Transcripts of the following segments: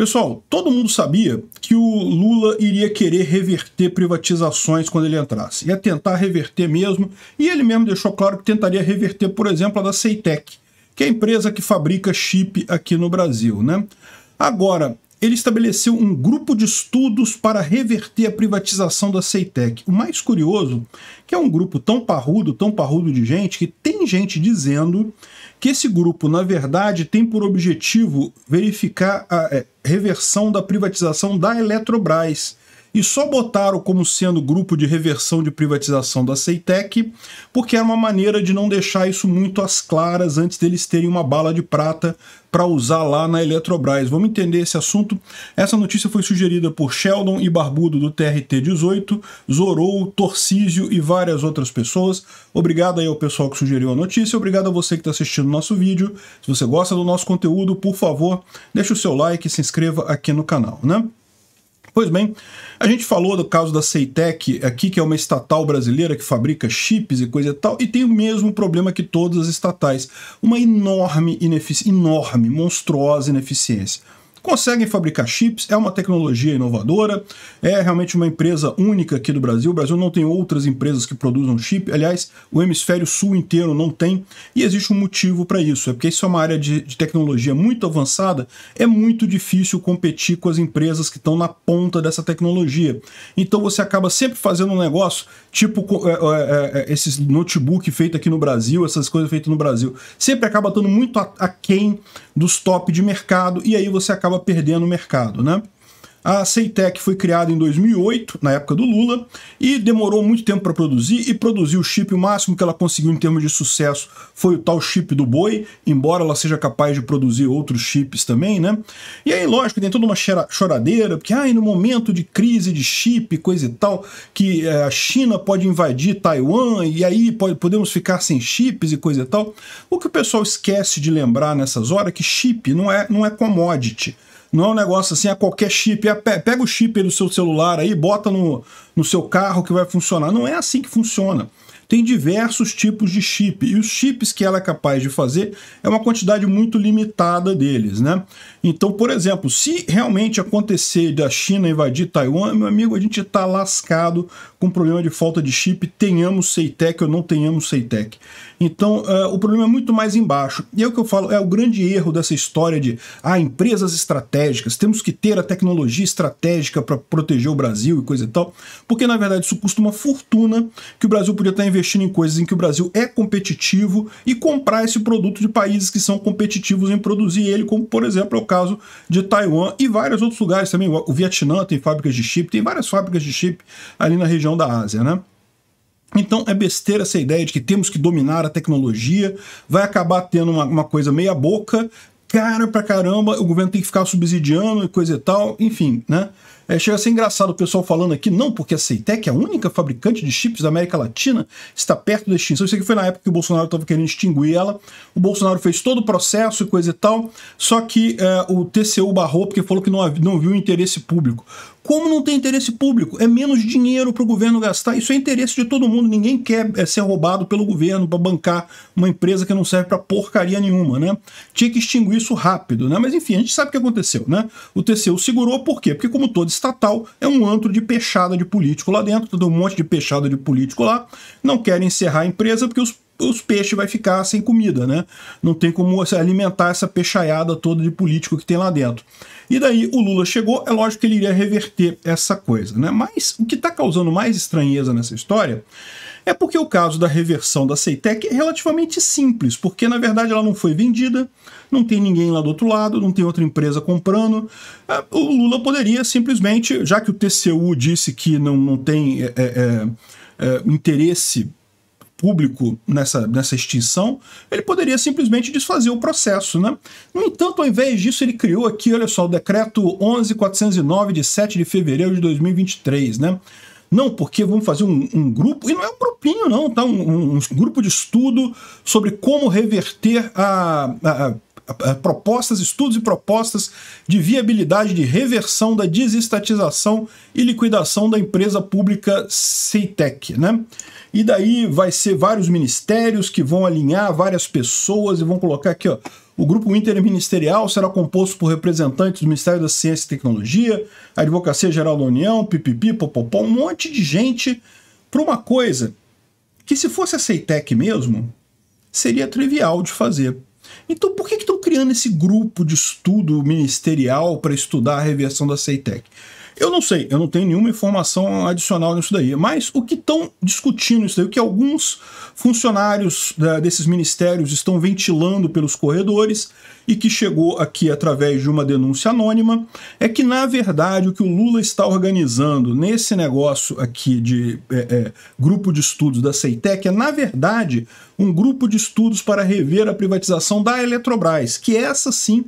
Pessoal, todo mundo sabia que o Lula iria querer reverter privatizações quando ele entrasse. Ia tentar reverter mesmo, e ele mesmo deixou claro que tentaria reverter, por exemplo, a da Ceitec, que é a empresa que fabrica chip aqui no Brasil, né? Agora, ele estabeleceu um grupo de estudos para reverter a privatização da Ceitec. O mais curioso, que é um grupo tão parrudo, tão parrudo de gente, que tem gente dizendo que esse grupo, na verdade, tem por objetivo verificar a é, reversão da privatização da Eletrobras e só botaram como sendo grupo de reversão de privatização da Ceitec, porque era uma maneira de não deixar isso muito às claras antes deles terem uma bala de prata para usar lá na Eletrobras. Vamos entender esse assunto. Essa notícia foi sugerida por Sheldon e Barbudo do TRT 18, Zorou, Torcísio e várias outras pessoas. Obrigado aí ao pessoal que sugeriu a notícia, obrigado a você que está assistindo o nosso vídeo. Se você gosta do nosso conteúdo, por favor, deixe o seu like e se inscreva aqui no canal, né? Pois bem, a gente falou do caso da Ceitec aqui, que é uma estatal brasileira que fabrica chips e coisa e tal, e tem o mesmo problema que todas as estatais, uma enorme ineficiência, enorme, monstruosa ineficiência conseguem fabricar chips, é uma tecnologia inovadora, é realmente uma empresa única aqui do Brasil. O Brasil não tem outras empresas que produzam chip, aliás, o hemisfério sul inteiro não tem, e existe um motivo para isso, é porque isso é uma área de, de, tecnologia muito avançada, é muito difícil competir com as empresas que estão na ponta dessa tecnologia. Então você acaba sempre fazendo um negócio tipo é, é, é, é, esses notebook feito aqui no Brasil, essas coisas feitas no Brasil, sempre acaba estando muito aquém dos top de mercado, e aí você acaba acaba perdendo o mercado, né? A Ceitec foi criada em 2008, na época do Lula, e demorou muito tempo para produzir e produziu o chip. O máximo que ela conseguiu em termos de sucesso foi o tal chip do boi, embora ela seja capaz de produzir outros chips também, né? E aí, lógico, tem toda uma choradeira, porque ai, ah, no momento de crise de chip, coisa e tal, que eh, a China pode invadir Taiwan e aí pode, podemos ficar sem chips e coisa e tal. O que o pessoal esquece de lembrar nessas horas é que chip não é, não é commodity não é um negócio assim, a qualquer chip. Pega o chip do seu celular aí, bota no, no seu carro que vai funcionar. Não é assim que funciona tem diversos tipos de chip e os chips que ela é capaz de fazer é uma quantidade muito limitada deles, né? Então, por exemplo, se realmente acontecer da China invadir Taiwan, meu amigo, a gente está lascado com problema de falta de chip, tenhamos Seitec ou não tenhamos Seitec. Então, uh, o problema é muito mais embaixo. E é o que eu falo, é o grande erro dessa história de ah, empresas estratégicas, temos que ter a tecnologia estratégica para proteger o Brasil e coisa e tal, porque na verdade isso custa uma fortuna que o Brasil podia estar tá investindo investindo em coisas em que o Brasil é competitivo e comprar esse produto de países que são competitivos em produzir ele, como por exemplo é o caso de Taiwan e vários outros lugares também. O Vietnã tem fábricas de chip, tem várias fábricas de chip ali na região da Ásia, né? Então é besteira essa ideia de que temos que dominar a tecnologia, vai acabar tendo uma, uma coisa meia boca, cara pra caramba, o governo tem que ficar subsidiando e coisa e tal, enfim, né? É, chega a ser engraçado o pessoal falando aqui, não, porque a Ceitec, a única fabricante de chips da América Latina, está perto da extinção. Isso aqui foi na época que o Bolsonaro estava querendo extinguir ela. O Bolsonaro fez todo o processo e coisa e tal, só que é, o TCU barrou porque falou que não, não viu interesse público. Como não tem interesse público, é menos dinheiro para o governo gastar. Isso é interesse de todo mundo. Ninguém quer eh, ser roubado pelo governo para bancar uma empresa que não serve para porcaria nenhuma, né? Tinha que extinguir isso rápido, né? Mas enfim, a gente sabe o que aconteceu, né? O TCU segurou por quê? Porque como todo estatal, é um antro de peixada de político lá dentro, todo um monte de peixada de político lá. Não querem encerrar a empresa porque os os peixes vai ficar sem comida, né? Não tem como alimentar essa peixaiada toda de político que tem lá dentro. E daí o Lula chegou, é lógico que ele iria reverter essa coisa, né? Mas o que está causando mais estranheza nessa história é porque o caso da reversão da Ceitec é relativamente simples, porque na verdade ela não foi vendida, não tem ninguém lá do outro lado, não tem outra empresa comprando. É, o Lula poderia simplesmente, já que o TCU disse que não, não tem é, é, é, é interesse público nessa, nessa extinção, ele poderia simplesmente desfazer o processo, né? No entanto, ao invés disso, ele criou aqui, olha só, o decreto 11409 de 7 de fevereiro de 2023, né? Não, porque vamos fazer um, um grupo, e não é um grupinho não, tá? Um, um, um grupo de estudo sobre como reverter a, a, a, a propostas, estudos e propostas de viabilidade de reversão da desestatização e liquidação da empresa pública Ceitec, né? E daí vai ser vários ministérios que vão alinhar várias pessoas e vão colocar aqui, ó. O grupo interministerial será composto por representantes do Ministério da Ciência e Tecnologia, Advocacia Geral da União, pipipi, popopó, um monte de gente para uma coisa que se fosse a Ceitec mesmo, seria trivial de fazer. Então por que estão criando esse grupo de estudo ministerial para estudar a reversão da Ceitec? Eu não sei, eu não tenho nenhuma informação adicional nisso daí, mas o que estão discutindo isso daí, o que alguns funcionários é, desses ministérios estão ventilando pelos corredores e que chegou aqui através de uma denúncia anônima, é que na verdade o que o Lula está organizando nesse negócio aqui de é, é, grupo de estudos da Ceitec é, na verdade, um grupo de estudos para rever a privatização da Eletrobras, que essa sim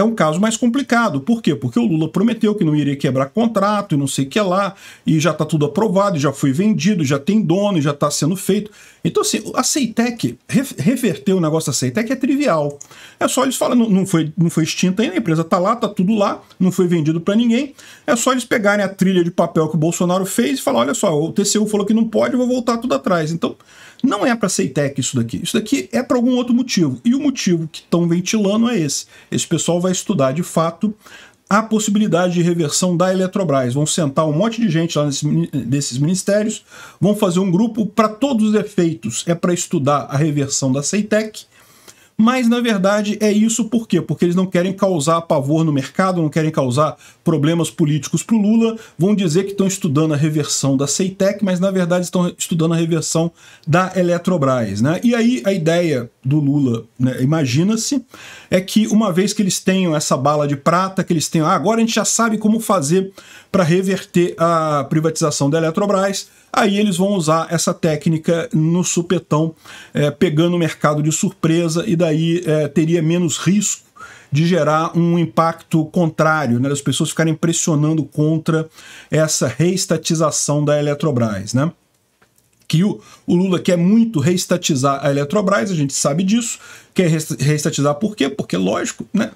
é um caso mais complicado. Por quê? Porque o Lula prometeu que não iria quebrar contrato e não sei o que lá, e já está tudo aprovado, já foi vendido, já tem dono, já está sendo feito. Então, assim, a Ceitec, reverter o negócio da Ceitec é trivial. É só eles falarem, não, foi, não foi extinta ainda, a empresa está lá, está tudo lá, não foi vendido para ninguém. É só eles pegarem a trilha de papel que o Bolsonaro fez e falar: olha só, o TCU falou que não pode, eu vou voltar tudo atrás. Então, não é para a Seitec isso daqui. Isso daqui é para algum outro motivo. E o motivo que estão ventilando é esse. Esse pessoal vai estudar de fato a possibilidade de reversão da Eletrobras. Vão sentar um monte de gente lá nesse, ministérios, vão fazer um grupo para todos os efeitos. É para estudar a reversão da Seitec mas na verdade é isso por quê? Porque eles não querem causar pavor no mercado, não querem causar problemas políticos para o Lula, vão dizer que estão estudando a reversão da Ceitec, mas na verdade estão estudando a reversão da Eletrobras. Né? E aí a ideia do Lula, né? imagina-se, é que uma vez que eles tenham essa bala de prata, que eles tenham, ah, agora a gente já sabe como fazer para reverter a privatização da Eletrobras, aí eles vão usar essa técnica no supetão, é, pegando o mercado de surpresa, e daí é, teria menos risco de gerar um impacto contrário, né, das pessoas ficarem pressionando contra essa reestatização da Eletrobras, né? que o, o Lula quer muito reestatizar a Eletrobras, a gente sabe disso. Quer reestatizar por quê? Porque, lógico, né,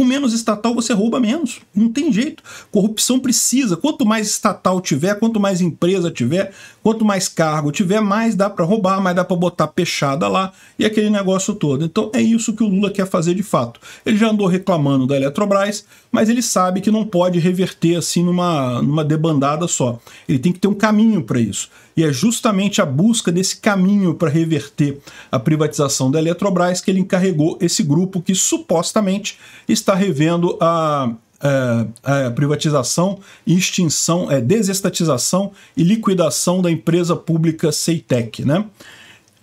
com menos estatal você rouba menos. Não tem jeito. Corrupção precisa. Quanto mais estatal tiver, quanto mais empresa tiver, quanto mais cargo tiver, mais dá para roubar, mais dá para botar peixada lá e aquele negócio todo. Então é isso que o Lula quer fazer de fato. Ele já andou reclamando da Eletrobras, mas ele sabe que não pode reverter assim numa, numa debandada só. Ele tem que ter um caminho para isso. E é justamente a busca desse caminho para reverter a privatização da Eletrobras que ele encarregou esse grupo que supostamente está está revendo a, a, é, é, a privatização, extinção, é, desestatização e liquidação da empresa pública Ceitec, né?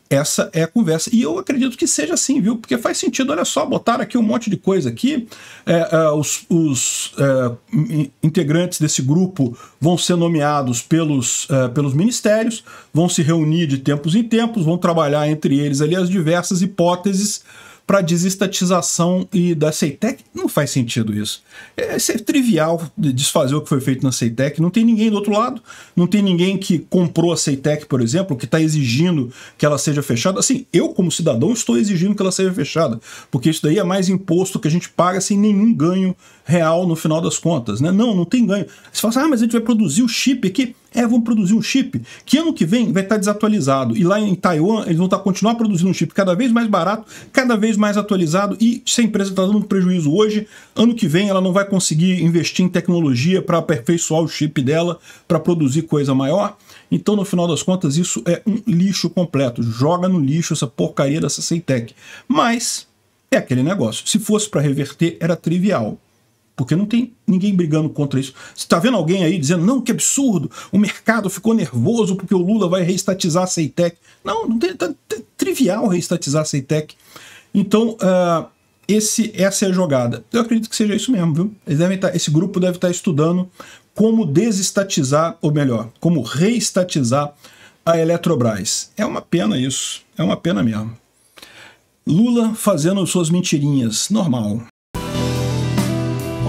Essa é a conversa. E eu acredito que seja assim, viu? Porque faz sentido, olha só, botar aqui um monte de coisa aqui. É, é, os, os é, integrantes desse grupo vão ser nomeados pelos, é, pelos ministérios, vão se reunir de tempos em tempos, vão trabalhar entre eles ali as diversas hipóteses para desestatização e da Ceitec, não faz sentido isso. É, é ser trivial desfazer o que foi feito na Ceitec. Não tem ninguém do outro lado, não tem ninguém que comprou a Ceitec, por exemplo, que está exigindo que ela seja fechada. Assim, eu, como cidadão, estou exigindo que ela seja fechada, porque isso daí é mais imposto que a gente paga sem nenhum ganho real no final das contas, né? Não, não tem ganho. Você fala assim, ah, mas a gente vai produzir o chip aqui. É, vamos produzir um chip que ano que vem vai estar desatualizado. E lá em Taiwan, eles vão estar, continuar produzindo um chip cada vez mais barato, cada vez mais atualizado. E se a empresa está dando prejuízo hoje, ano que vem ela não vai conseguir investir em tecnologia para aperfeiçoar o chip dela, para produzir coisa maior. Então, no final das contas, isso é um lixo completo. Joga no lixo essa porcaria dessa Seitec. Mas é aquele negócio. Se fosse para reverter, era trivial porque não tem ninguém brigando contra isso. Você está vendo alguém aí dizendo, não, que absurdo, o mercado ficou nervoso porque o Lula vai reestatizar a Ceitec. Não, não tem, tá, é trivial reestatizar a Ceitec. Então, uh, esse, essa é a jogada. Eu acredito que seja isso mesmo, viu? Eles devem tá, esse grupo deve estar tá estudando como desestatizar, ou melhor, como reestatizar a Eletrobras. É uma pena isso, é uma pena mesmo. Lula fazendo suas mentirinhas, normal.